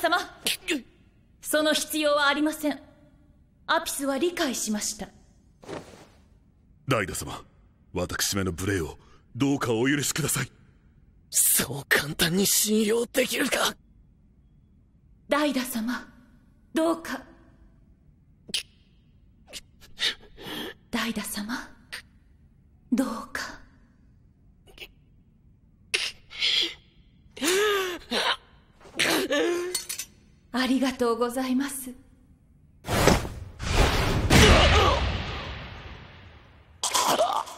様その必要はありませんアピスは理解しましたダイダ様私めの無礼をどうかお許しくださいそう簡単に信用できるかダイダ様どうかダイダ様どうかありがとうございます